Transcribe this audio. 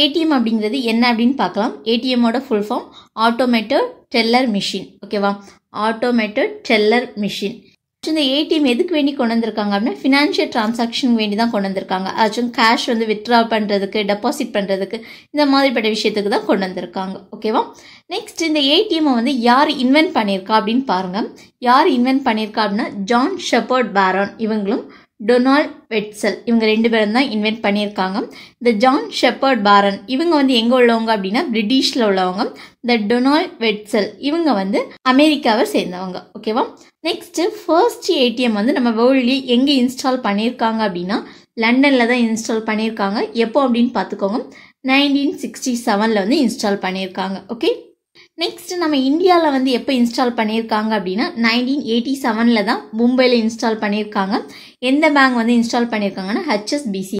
ATM அப்படிங்கிறது என்ன அப்படின்னு பார்க்கலாம் ஏடிஎம்மோட full form automated teller machine ஓகேவா ஆட்டோமேட்டட் டெல்லர் மிஷின் இந்த ஏடிஎம் எதுக்கு வேண்டி கொண்டு வந்திருக்காங்க அப்படின்னா ஃபினான்ஷியல் டிரான்சாக்ஷன் வேண்டி தான் கொண்டு வந்திருக்காங்க அதாச்சும் கேஷ் வந்து வித்ட்ரா பண்ணுறதுக்கு டெபாசிட் பண்ணுறதுக்கு இந்த மாதிரிப்பட்ட விஷயத்துக்கு தான் கொண்டு வந்திருக்காங்க ஓகேவா நெக்ஸ்ட் இந்த ஏடிஎம்மை வந்து யார் இன்வென்ட் பண்ணியிருக்கா அப்படின்னு பாருங்கள் யார் இன்வென்ட் பண்ணியிருக்கா அப்படின்னா ஜான் ஷெப்பர்ட் பேரான் இவங்களும் டொனால்ட் வெட்சல் இவங்க ரெண்டு பேரும் தான் இன்வென்ட் பண்ணியிருக்காங்க இந்த ஜான் ஷெப்பர்ட் பாரன் இவங்க வந்து எங்கே உள்ளவங்க அப்படின்னா பிரிட்டிஷில் உள்ளவங்க இந்த டொனால்ட் வெட்சல் இவங்க வந்து அமெரிக்காவை சேர்ந்தவங்க ஓகேவா நெக்ஸ்ட்டு ஃபர்ஸ்ட் ஏடிஎம் வந்து நம்ம வேர்ல்ட்லேயே எங்கே இன்ஸ்டால் பண்ணியிருக்காங்க அப்படின்னா லண்டனில் தான் இன்ஸ்டால் பண்ணியிருக்காங்க எப்போ அப்படின்னு பார்த்துக்கோங்க நைன்டீன் சிக்ஸ்டி செவனில் வந்து இன்ஸ்டால் பண்ணியிருக்காங்க ஓகே நெக்ஸ்ட் நம்ம இந்தியாவில் வந்து எப்போ இன்ஸ்டால் பண்ணியிருக்காங்க அப்படின்னா நைன்டீன் எயிட்டி செவனில் தான் மும்பையில் இன்ஸ்டால் பண்ணியிருக்காங்க எந்த பேங்க் வந்து இன்ஸ்டால் பண்ணியிருக்காங்கன்னா ஹெச்எஸ்பிசி